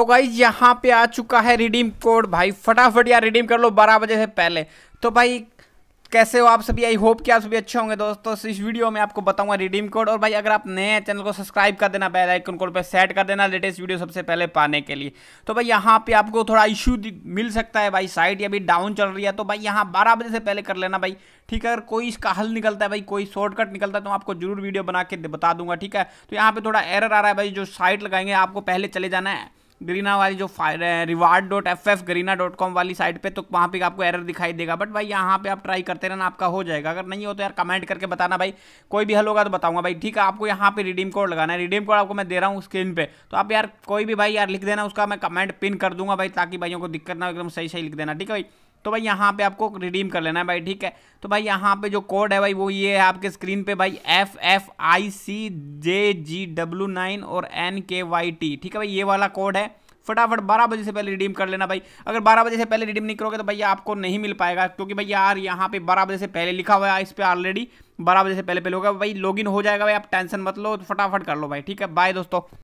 तो भाई यहाँ पे आ चुका है रिडीम कोड भाई फटाफट यार रिडीम कर लो बारह बजे से पहले तो भाई कैसे हो आप सभी आई होप कि आप सभी अच्छे होंगे दोस्तों इस वीडियो में आपको बताऊंगा रिडीम कोड और भाई अगर आप नए हैं चैनल को सब्सक्राइब कर देना बेल आइकन कोड पे सेट कर देना लेटेस्ट वीडियो सबसे पहले पाने के लिए तो भाई यहाँ पे आपको थोड़ा इशू मिल सकता है भाई साइट अभी डाउन चल रही है तो भाई यहाँ बारह बजे से पहले कर लेना भाई ठीक है अगर कोई इसका हल निकलता है भाई कोई शॉर्टकट निकलता है तो आपको जरूर वीडियो बना के बता दूंगा ठीक है तो यहाँ पर थोड़ा एरर आ रहा है भाई जो साइट लगाएंगे आपको पहले चले जाना है ग्रीना वाली जो reward dot F F Garena dot com वाली साइट पे तो वहाँ पे आपको एरर दिखाई देगा बट भाई यहाँ पे आप ट्राई करते रहना आपका हो जाएगा अगर नहीं हो तो यार कमेंट करके बताना भाई कोई भी हल होगा तो बताऊंगा भाई ठीक है आपको यहाँ पे रिडीम कोड लगाना है रिडीम कोड आपको मैं दे रहा हूँ स्क्रीन पर तो आप यार कोई भी भाई यार लिख देना उसका मैं कमेंट पिन कर दूंगा भाई ताकि भाइयों को दिक्कत ना एकदम सही सही लिख देना ठीक है भाई तो भाई यहाँ पे आपको रिडीम कर लेना है भाई ठीक है तो भाई यहाँ पे जो कोड है भाई वो ये है आपके स्क्रीन पे भाई F F I C J G W nine और एन के वाई टी ठीक है भाई ये वाला कोड है फटाफट बारह बजे से पहले रिडीम कर लेना भाई अगर बारह बजे से पहले रिडीम नहीं करोगे तो भैया आपको नहीं मिल पाएगा क्योंकि भाई यार यहाँ पे बारह बजे से पहले लिखा हुआ है इस पर ऑलरेडी बारह बजे से पहले पहले होगा भाई लॉगिन हो जाएगा भाई आप टेंशन मत लो फटाफट कर लो भाई ठीक है बाय दोस्तों